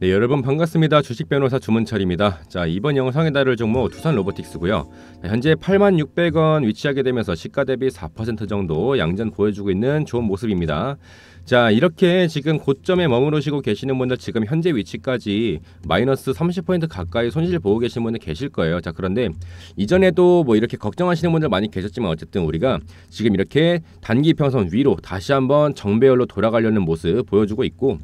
네 여러분 반갑습니다 주식 변호사 주문철입니다 자 이번 영상에 다룰 종목 두산 로보틱스고요 현재 8만 600원 위치하게 되면서 시가 대비 4% 정도 양전 보여주고 있는 좋은 모습입니다 자 이렇게 지금 고점에 머무르시고 계시는 분들 지금 현재 위치까지 마이너스 3 0 가까이 손실 보고 계신 분들 계실 거예요 자 그런데 이전에도 뭐 이렇게 걱정하시는 분들 많이 계셨지만 어쨌든 우리가 지금 이렇게 단기 평선 위로 다시 한번 정배열로 돌아가려는 모습 보여주고 있고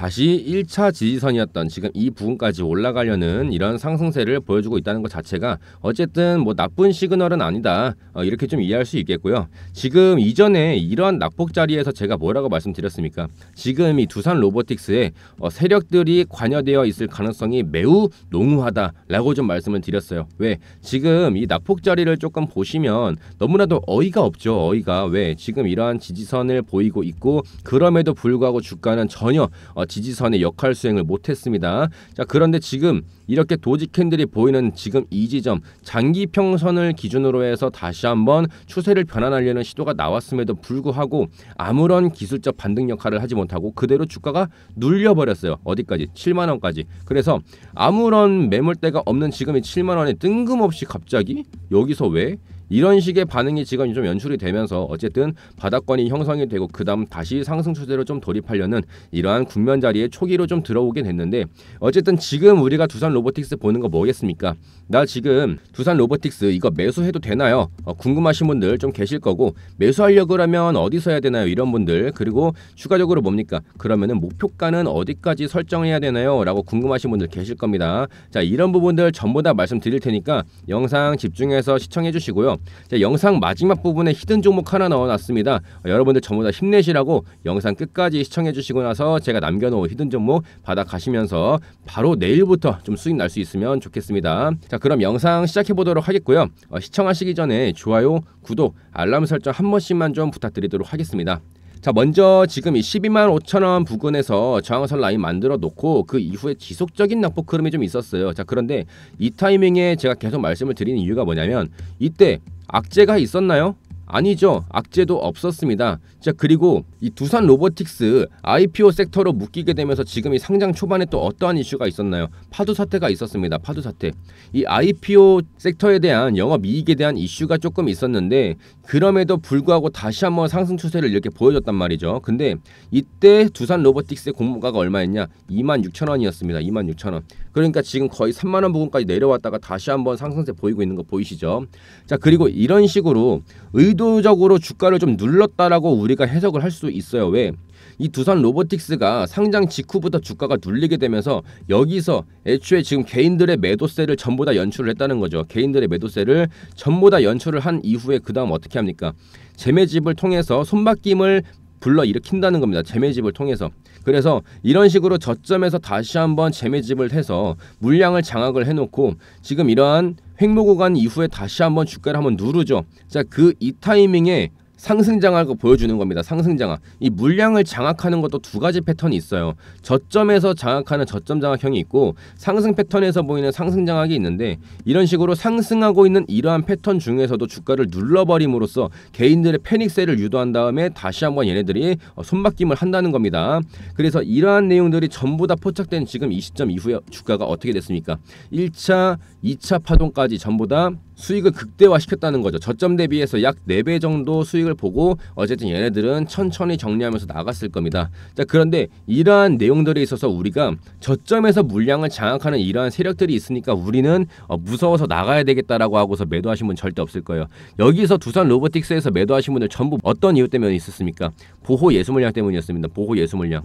다시 1차 지지선이었던 지금 이 부분까지 올라가려는 이런 상승세를 보여주고 있다는 것 자체가 어쨌든 뭐 나쁜 시그널은 아니다 어, 이렇게 좀 이해할 수 있겠고요. 지금 이전에 이러한 낙폭 자리에서 제가 뭐라고 말씀드렸습니까? 지금 이 두산 로보틱스에 어, 세력들이 관여되어 있을 가능성이 매우 농후하다라고 좀 말씀을 드렸어요. 왜? 지금 이 낙폭 자리를 조금 보시면 너무나도 어이가 없죠. 어이가 왜? 지금 이러한 지지선을 보이고 있고 그럼에도 불구하고 주가는 전혀 어, 지지선의 역할 수행을 못했습니다. 자 그런데 지금 이렇게 도지 캔들이 보이는 지금 이 지점 장기 평선을 기준으로 해서 다시 한번 추세를 변환하려는 시도가 나왔음에도 불구하고 아무런 기술적 반등 역할을 하지 못하고 그대로 주가가 눌려버렸어요. 어디까지? 7만 원까지. 그래서 아무런 매물대가 없는 지금이 7만 원에 뜬금없이 갑자기 여기서 왜 이런 식의 반응이 지금 좀 연출이 되면서 어쨌든 바닥권이 형성이 되고 그다음 다시 상승 추세로 좀 돌입하려는 이러한 국면 자리에 초기로 좀들어오긴했는데 어쨌든 지금 우리가 두산 로보틱스 보는 거 뭐겠습니까? 나 지금 두산 로보틱스 이거 매수해도 되나요? 어, 궁금하신 분들 좀 계실 거고 매수하려고 하면 어디서 해야 되나요? 이런 분들 그리고 추가적으로 뭡니까? 그러면 목표가는 어디까지 설정해야 되나요? 라고 궁금하신 분들 계실 겁니다. 자 이런 부분들 전부 다 말씀드릴 테니까 영상 집중해서 시청해 주시고요. 자, 영상 마지막 부분에 히든 종목 하나 넣어놨습니다. 어, 여러분들 전부 다 힘내시라고 영상 끝까지 시청해주시고 나서 제가 남겨놓은 히든 종목 받아가시면서 바로 내일부터 좀 수익 날 수 있으면 좋겠습니다. 자 그럼 영상 시작해보도록 하겠고요. 어, 시청하시기 전에 좋아요, 구독, 알람 설정 한 번씩만 좀 부탁드리도록 하겠습니다. 자 먼저 지금 이 12만 5천원 부근에서 저항선 라인 만들어 놓고 그 이후에 지속적인 낙폭 흐름이 좀 있었어요 자 그런데 이 타이밍에 제가 계속 말씀을 드리는 이유가 뭐냐면 이때 악재가 있었나요? 아니죠. 악재도 없었습니다. 자, 그리고 이 두산 로보틱스 IPO 섹터로 묶이게 되면서 지금 이 상장 초반에 또 어떠한 이슈가 있었나요? 파도 사태가 있었습니다. 파도 사태. 이 IPO 섹터에 대한 영업 이익에 대한 이슈가 조금 있었는데 그럼에도 불구하고 다시 한번 상승 추세를 이렇게 보여줬단 말이죠. 근데 이때 두산 로보틱스의 공모가가 얼마였냐? 26,000원이었습니다. 26,000원. 그러니까 지금 거의 3만 원 부근까지 내려왔다가 다시 한번 상승세 보이고 있는 거 보이시죠? 자, 그리고 이런 식으로 의도 의도적으로 주가를 좀 눌렀다라고 우리가 해석을 할 수 있어요. 왜? 이 두산 로보틱스가 상장 직후부터 주가가 눌리게 되면서 여기서 애초에 지금 개인들의 매도세를 전부 다 연출을 했다는 거죠. 개인들의 매도세를 전부 다 연출을 한 이후에 그 다음 어떻게 합니까? 재매집을 통해서 손바뀜을 불러 일으킨다는 겁니다. 재매집을 통해서. 그래서 이런 식으로 저점에서 다시 한번 재매집을 해서 물량을 장악을 해놓고 지금 이러한 횡무 구간 이후에 다시 한번 주가를 한번 누르죠. 자, 그 이 타이밍에 상승 장악을 보여주는 겁니다. 상승 장악. 이 물량을 장악하는 것도 두 가지 패턴이 있어요. 저점에서 장악하는 저점 장악형이 있고 상승 패턴에서 보이는 상승 장악이 있는데 이런 식으로 상승하고 있는 이러한 패턴 중에서도 주가를 눌러버림으로써 개인들의 패닉세를 유도한 다음에 다시 한번 얘네들이 어, 손바뀜을 한다는 겁니다. 그래서 이러한 내용들이 전부 다 포착된 지금 이 시점 이후에 주가가 어떻게 됐습니까? 1차, 2차 파동까지 전부 다 수익을 극대화시켰다는 거죠. 저점 대비해서 약 4배 정도 수익을 보고 어쨌든 얘네들은 천천히 정리하면서 나갔을 겁니다. 자, 그런데 이러한 내용들에 있어서 우리가 저점에서 물량을 장악하는 이러한 세력들이 있으니까 우리는 어, 무서워서 나가야 되겠다라고 하고서 매도하신 분 절대 없을 거예요. 여기서 두산 로보틱스에서 매도하신 분들 전부 어떤 이유 때문에 있었습니까? 보호 예수 물량 때문이었습니다. 보호 예수 물량.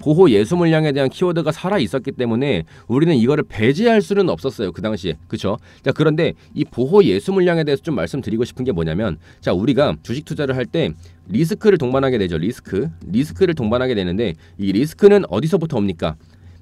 보호 예수 물량에 대한 키워드가 살아 있었기 때문에 우리는 이거를 배제할 수는 없었어요 그 당시에 그쵸 자 그런데 이 보호 예수 물량에 대해서 좀 말씀드리고 싶은 게 뭐냐면 자 우리가 주식 투자를 할 때 리스크를 동반하게 되죠 리스크 리스크를 동반하게 되는데 이 리스크는 어디서부터 옵니까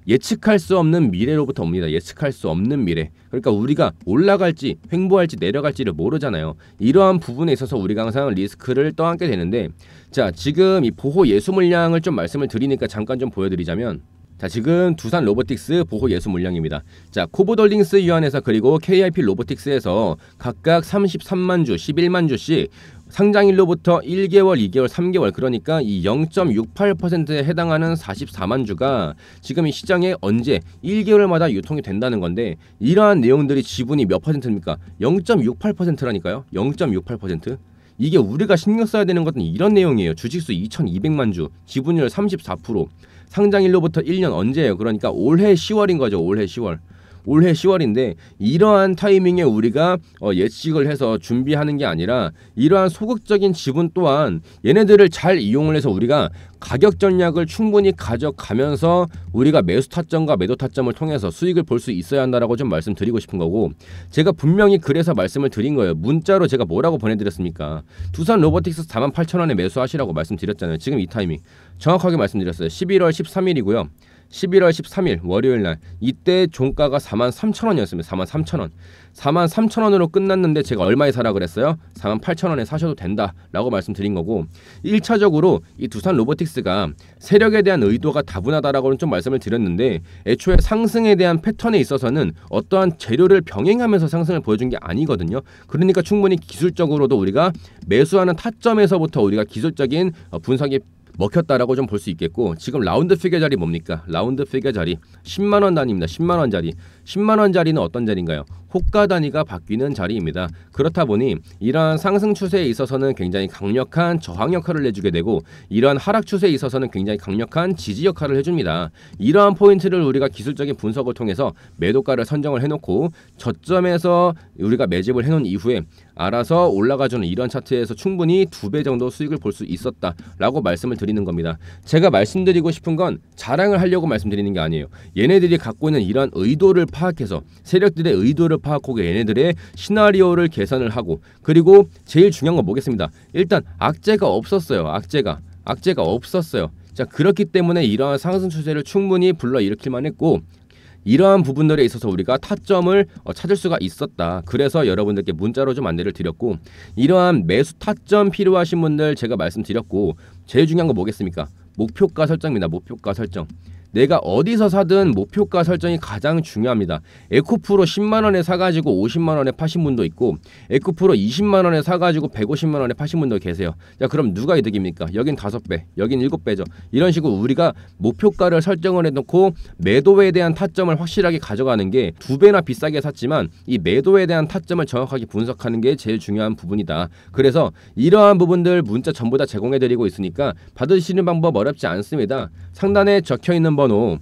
예측할 수 없는 미래로부터 옵니다. 예측할 수 없는 미래. 그러니까 우리가 올라갈지 횡보할지 내려갈지를 모르잖아요. 이러한 부분에 있어서 우리가 항상 리스크를 떠안게 되는데 자 지금 이 보호 예수 물량을 좀 말씀을 드리니까 잠깐 좀 보여드리자면 자 지금 두산 로보틱스 보호 예수 물량입니다. 자 코보덜링스 유한에서 그리고 KIP 로보틱스에서 각각 33만 주, 11만 주씩 상장일로부터 1개월, 2개월, 3개월 그러니까 이 0.68%에 해당하는 44만 주가 지금 이 시장에 언제 1개월마다 유통이 된다는 건데 이러한 내용들이 지분이 몇 퍼센트입니까? 0.68%라니까요. 0.68%. 이게 우리가 신경 써야 되는 것은 이런 내용이에요. 주식수 2200만 주, 지분율 34%. 상장일로부터 1년 언제예요? 그러니까 올해 10월인 거죠. 올해 10월. 올해 10월인데 이러한 타이밍에 우리가 어, 예측을 해서 준비하는 게 아니라 이러한 소극적인 지분 또한 얘네들을 잘 이용을 해서 우리가 가격 전략을 충분히 가져가면서 우리가 매수 타점과 매도 타점을 통해서 수익을 볼 수 있어야 한다라고 좀 말씀드리고 싶은 거고 제가 분명히 그래서 말씀을 드린 거예요. 문자로 제가 뭐라고 보내드렸습니까? 두산 로보틱스 48,000원에 매수하시라고 말씀드렸잖아요. 지금 이 타이밍 정확하게 말씀드렸어요. 11월 13일이고요. 11월 13일 월요일 날 이때 종가가 4만 3천 원이었습니다. 4만 3천 원. 4만 3천 원으로 끝났는데 제가 얼마에 사라 그랬어요? 4만 8천 원에 사셔도 된다라고 말씀드린 거고 1차적으로 이 두산 로보틱스가 세력에 대한 의도가 다분하다라고는 좀 말씀을 드렸는데 애초에 상승에 대한 패턴에 있어서는 어떠한 재료를 병행하면서 상승을 보여준 게 아니거든요. 그러니까 충분히 기술적으로도 우리가 매수하는 타점에서부터 우리가 기술적인 어, 분석이 먹혔다라고 좀 볼 수 있겠고 지금 라운드 피겨 자리 뭡니까? 라운드 피겨 자리 10만 원 단위입니다. 10만 원 자리. 10만 원 자리는 어떤 자리인가요? 호가 단위가 바뀌는 자리입니다. 그렇다 보니 이러한 상승 추세에 있어서는 굉장히 강력한 저항 역할을 해주게 되고 이러한 하락 추세에 있어서는 굉장히 강력한 지지 역할을 해줍니다. 이러한 포인트를 우리가 기술적인 분석을 통해서 매도가를 선정을 해놓고 저점에서 우리가 매집을 해놓은 이후에 알아서 올라가주는 이런 차트에서 충분히 두 배 정도 수익을 볼 수 있었다라고 말씀을 드립니다. 드리는 겁니다. 제가 말씀드리고 싶은 건 자랑을 하려고 말씀드리는 게 아니에요. 얘네들이 갖고 있는 이러한 의도를 파악해서 세력들의 의도를 파악하고 얘네들의 시나리오를 개선을 하고 그리고 제일 중요한 건 뭐겠습니다. 일단 악재가 없었어요. 악재가 악재가 없었어요. 자 그렇기 때문에 이러한 상승 추세를 충분히 불러일으킬 만했고 이러한 부분들에 있어서 우리가 타점을 어, 찾을 수가 있었다. 그래서 여러분들께 문자로 좀 안내를 드렸고 이러한 매수 타점 필요하신 분들 제가 말씀드렸고 제일 중요한 거 뭐겠습니까? 목표가 설정입니다. 목표가 설정. 내가 어디서 사든 목표가 설정이 가장 중요합니다. 에코프로 10만원에 사가지고 50만원에 파신 분도 있고 에코프로 20만원에 사가지고 150만원에 파신 분도 계세요. 자 그럼 누가 이득입니까? 여긴 5배, 여긴 7배죠. 이런 식으로 우리가 목표가를 설정을 해놓고 매도에 대한 타점을 확실하게 가져가는 게 두 배나 비싸게 샀지만 이 매도에 대한 타점을 정확하게 분석하는 게 제일 중요한 부분이다. 그래서 이러한 부분들 문자 전부 다 제공해드리고 있으니까 받으시는 방법 어렵지 않습니다. 상단에 적혀있는 번호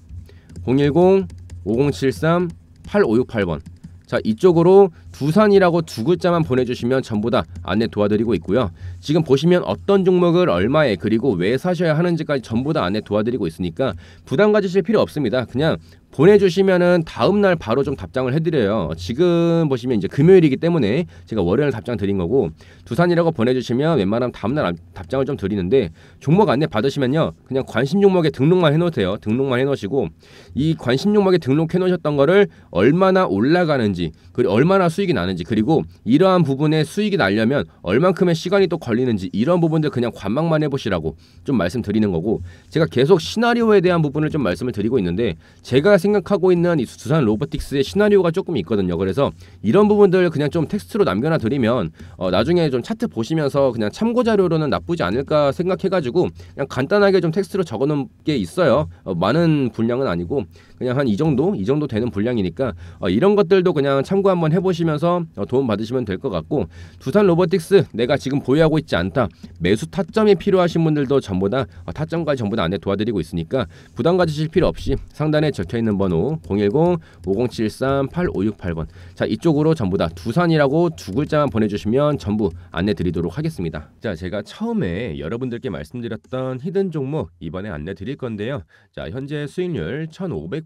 010 5073 8568번. 자, 이쪽으로 부산이라고 두 글자만 보내주시면 전부 다 안내 도와드리고 있고요. 지금 보시면 어떤 종목을 얼마에 그리고 왜 사셔야 하는지까지 전부 다 안내 도와드리고 있으니까 부담 가지실 필요 없습니다. 그냥 보내주시면은 다음날 바로 좀 답장을 해드려요. 지금 보시면 이제 금요일이기 때문에 제가 월요일 답장 드린 거고 두산이라고 보내주시면 웬만하면 다음날 답장을 좀 드리는데 종목 안내 받으시면요 그냥 관심 종목에 등록만 해놓으세요. 등록만 해놓으시고 이 관심 종목에 등록해놓으셨던 거를 얼마나 올라가는지 그리고 얼마나 수익 수익이 나는지 그리고 이러한 부분에 수익이 나려면 얼만큼의 시간이 또 걸리는지 이런 부분들 그냥 관망만 해보시라고 좀 말씀드리는 거고 제가 계속 시나리오에 대한 부분을 좀 말씀을 드리고 있는데 제가 생각하고 있는 이 두산 로보틱스의 시나리오가 조금 있거든요. 그래서 이런 부분들 그냥 좀 텍스트로 남겨놔 드리면 어 나중에 좀 차트 보시면서 그냥 참고 자료로는 나쁘지 않을까 생각해가지고 그냥 간단하게 좀 텍스트로 적어놓은 게 있어요. 어 많은 분량은 아니고 그냥 한 이 정도 이 정도 되는 분량이니까 어, 이런 것들도 그냥 참고 한번 해보시면서 어, 도움 받으시면 될 것 같고 두산 로보틱스 내가 지금 보유하고 있지 않다 매수 타점이 필요하신 분들도 전부 다 어, 타점까지 전부 다 안내 도와드리고 있으니까 부담 가지실 필요 없이 상단에 적혀 있는 번호 010-5073-8568번 자 이쪽으로 전부 다 두산이라고 두 글자만 보내주시면 전부 안내 드리도록 하겠습니다. 자 제가 처음에 여러분들께 말씀드렸던 히든 종목 이번에 안내 드릴 건데요. 자 현재 수익률 1,500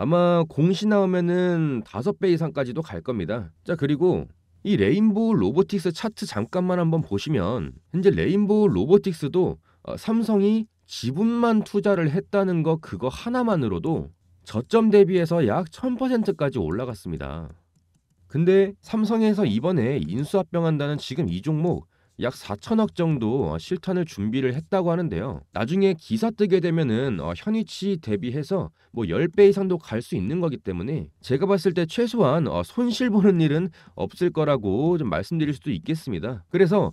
아마 공시 나오면은 5배 이상까지도 갈 겁니다. 자, 그리고 이 레인보우 로보틱스 차트 잠깐만 한번 보시면 현재 레인보우 로보틱스도 어, 삼성이 지분만 투자를 했다는 거 그거 하나만으로도 저점 대비해서 약 1000%까지 올라갔습니다. 근데 삼성에서 이번에 인수합병한다는 지금 이 종목 약 4천억 정도 어, 실탄을 준비를 했다고 하는데요. 나중에 기사 뜨게 되면은 어, 현위치 대비해서 뭐 10배 이상도 갈 수 있는 거기 때문에 제가 봤을 때 최소한 어, 손실 보는 일은 없을 거라고 좀 말씀드릴 수도 있겠습니다. 그래서